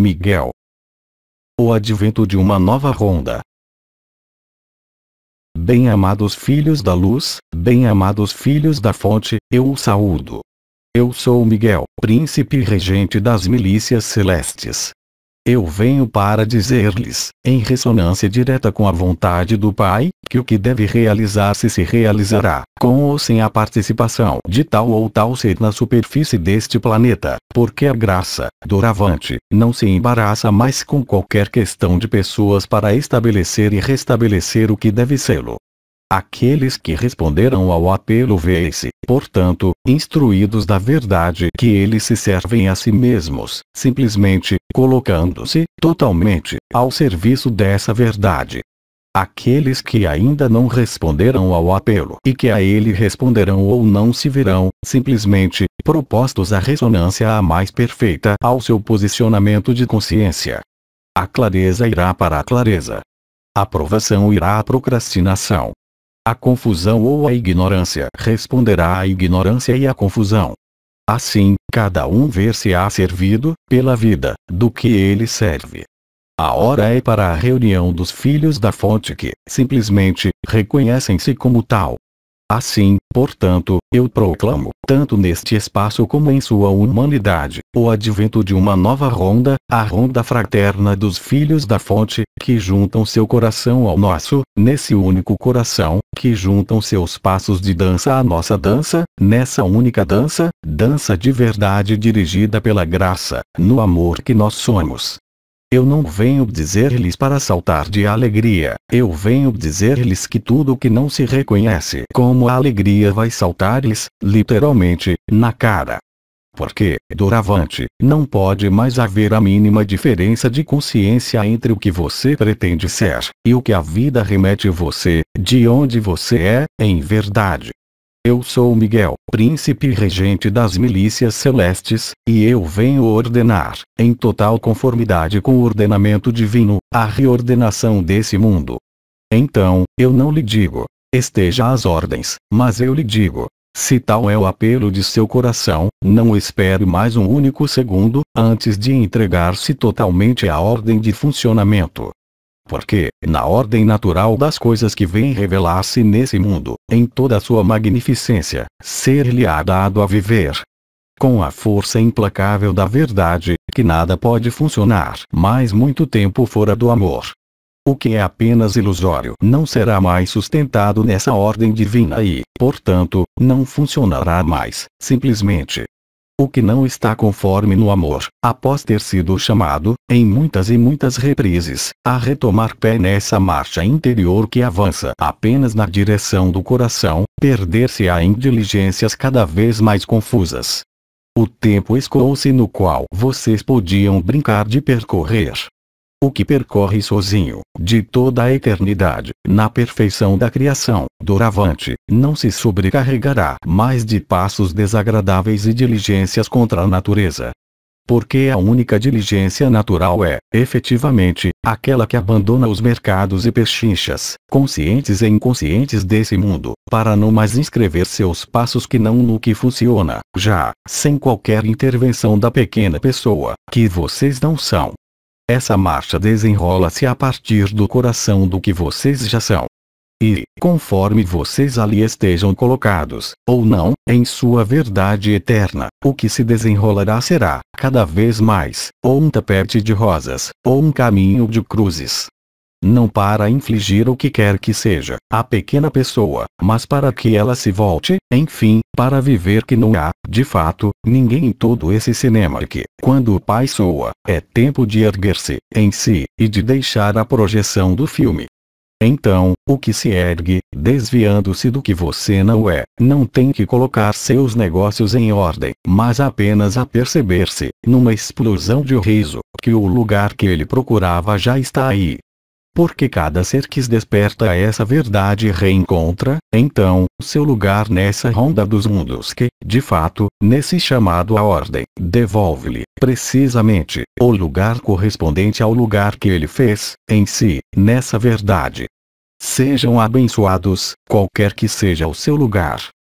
Miguel. O advento de uma nova ronda. Bem-amados filhos da luz, bem-amados filhos da fonte, eu o saúdo. Eu sou Miguel, príncipe regente das milícias celestes. Eu venho para dizer-lhes, em ressonância direta com a vontade do Pai, que o que deve realizar-se se realizará, com ou sem a participação de tal ou tal ser na superfície deste planeta, porque a graça, doravante, não se embaraça mais com qualquer questão de pessoas para estabelecer e restabelecer o que deve sê-lo, Aqueles que responderam ao apelo veem-se, portanto, instruídos da verdade que eles se servem a si mesmos, simplesmente, colocando-se, totalmente, ao serviço dessa verdade. Aqueles que ainda não responderam ao apelo e que a ele responderão ou não se verão, simplesmente, propostos à ressonância a mais perfeita ao seu posicionamento de consciência. A clareza irá para a clareza. A provação irá à procrastinação a confusão ou a ignorância responderá à ignorância e à confusão. Assim, cada um ver-se-á servido, pela vida, do que ele serve. A hora é para a reunião dos filhos da fonte que, simplesmente, reconhecem-se como tal, Assim, portanto, eu proclamo, tanto neste espaço como em sua humanidade, o advento de uma nova ronda, a ronda fraterna dos filhos da fonte, que juntam seu coração ao nosso, nesse único coração, que juntam seus passos de dança à nossa dança, nessa única dança, dança de verdade dirigida pela graça, no amor que nós somos, eu não venho dizer-lhes para saltar de alegria, eu venho dizer-lhes que tudo que não se reconhece como a alegria vai saltar-lhes, literalmente, na cara. Porque, doravante, não pode mais haver a mínima diferença de consciência entre o que você pretende ser e o que a vida remete você, de onde você é, em verdade. Eu sou Miguel, príncipe regente das milícias celestes, e eu venho ordenar, em total conformidade com o ordenamento divino, a reordenação desse mundo. Então, eu não lhe digo, esteja às ordens, mas eu lhe digo, se tal é o apelo de seu coração, não espere mais um único segundo, antes de entregar-se totalmente à ordem de funcionamento. Porque, na ordem natural das coisas que vem revelar-se nesse mundo, em toda a sua magnificência, ser-lhe-á dado a viver. Com a força implacável da verdade, que nada pode funcionar mais muito tempo fora do amor. O que é apenas ilusório não será mais sustentado nessa ordem divina e, portanto, não funcionará mais, simplesmente, o que não está conforme no amor, após ter sido chamado, em muitas e muitas reprises, a retomar pé nessa marcha interior que avança apenas na direção do coração, perder-se-á em diligências cada vez mais confusas. O tempo escoou-se no qual vocês podiam brincar de percorrer o que percorre sozinho, de toda a eternidade, na perfeição da criação, doravante, não se sobrecarregará mais de passos desagradáveis e diligências contra a natureza. Porque a única diligência natural é, efetivamente, aquela que abandona os mercados e pechinchas, conscientes e inconscientes desse mundo, para não mais inscrever seus passos que não no que funciona, já, sem qualquer intervenção da pequena pessoa, que vocês não são, essa marcha desenrola-se a partir do coração do que vocês já são. E, conforme vocês ali estejam colocados, ou não, em sua verdade eterna, o que se desenrolará será, cada vez mais, ou um tapete de rosas, ou um caminho de cruzes, não para infligir o que quer que seja a pequena pessoa, mas para que ela se volte, enfim, para viver que não há, de fato, ninguém em todo esse cinema que, quando o pai soa, é tempo de erguer-se, em si, e de deixar a projeção do filme. Então, o que se ergue, desviando-se do que você não é, não tem que colocar seus negócios em ordem, mas apenas a perceber-se, numa explosão de riso, que o lugar que ele procurava já está aí, porque cada ser que se desperta a essa verdade reencontra, então, seu lugar nessa ronda dos mundos que, de fato, nesse chamado à ordem, devolve-lhe, precisamente, o lugar correspondente ao lugar que ele fez, em si, nessa verdade. Sejam abençoados, qualquer que seja o seu lugar.